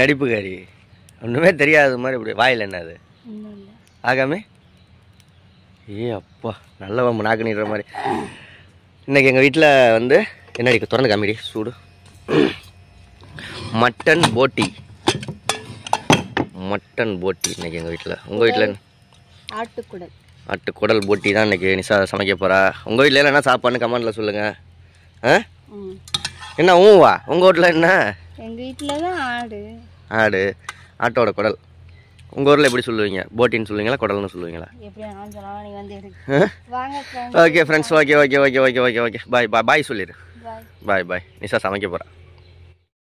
நடிப்புக்காரி ஒன்றுமே தெரியாத மாதிரி இப்படி வாயில் என்ன அது ஆகாமே ஏ அப்பா நல்லவா நாக்கு நீடுற மாதிரி இன்றைக்கி எங்கள் வீட்டில் வந்து என்னடி திறந்து காமிடி சூடு மட்டன் போட்டி மட்டன் போட்டி இன்றைக்கி எங்கள் வீட்டில் உங்கள் வீட்டில் ஆட்டுக்குடல் ஆட்டுக்குடல் போட்டி தான் இன்றைக்கி நிசா சமைக்க போகிறா உங்கள் வீட்டில் என்ன சாப்பாடுன்னு கமெண்டில் சொல்லுங்கள் ஆ என்ன ஊவா உங்கள் வீட்டில் என்ன எங்கள் வீட்டில் தான் ஆடு ஆடு ஆட்டோட குடல் உங்கள் ஊரில் எப்படி சொல்லுவீங்க போட்டின்னு சொல்லுவீங்களா குடல்னு சொல்லுவீங்களா okay friends okay okay okay okay okay okay bye bye bye சொல்லிடு பாய் பாய் நிஷா சமைக்க போகிறேன்